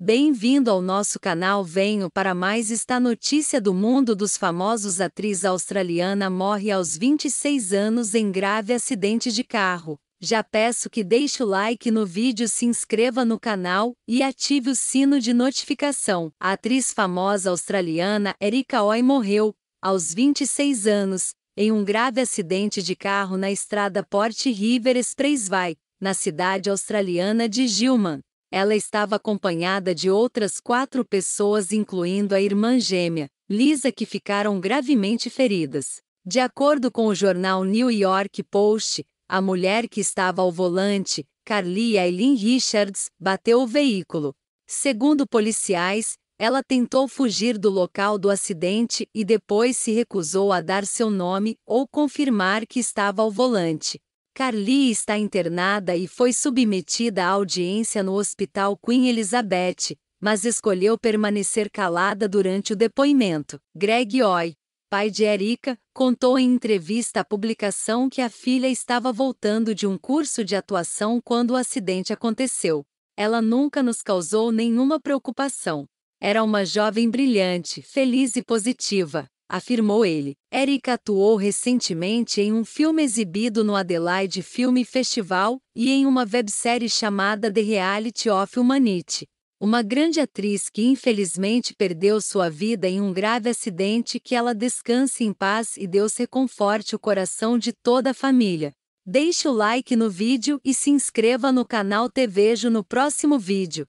Bem-vindo ao nosso canal Venho para mais esta notícia do mundo dos famosos atriz australiana morre aos 26 anos em grave acidente de carro. Já peço que deixe o like no vídeo, se inscreva no canal e ative o sino de notificação. A atriz famosa australiana Erika Oi morreu, aos 26 anos, em um grave acidente de carro na estrada Port River Expressway, na cidade australiana de Gilman. Ela estava acompanhada de outras quatro pessoas, incluindo a irmã gêmea, Lisa, que ficaram gravemente feridas. De acordo com o jornal New York Post, a mulher que estava ao volante, Carly Eileen Richards, bateu o veículo. Segundo policiais, ela tentou fugir do local do acidente e depois se recusou a dar seu nome ou confirmar que estava ao volante. Carly está internada e foi submetida à audiência no Hospital Queen Elizabeth, mas escolheu permanecer calada durante o depoimento. Greg Oy, pai de Erika, contou em entrevista à publicação que a filha estava voltando de um curso de atuação quando o acidente aconteceu. Ela nunca nos causou nenhuma preocupação. Era uma jovem brilhante, feliz e positiva afirmou ele. Eric atuou recentemente em um filme exibido no Adelaide Film Festival e em uma websérie chamada The Reality of Humanity. Uma grande atriz que infelizmente perdeu sua vida em um grave acidente, que ela descanse em paz e Deus reconforte o coração de toda a família. Deixe o like no vídeo e se inscreva no canal Te Vejo no próximo vídeo.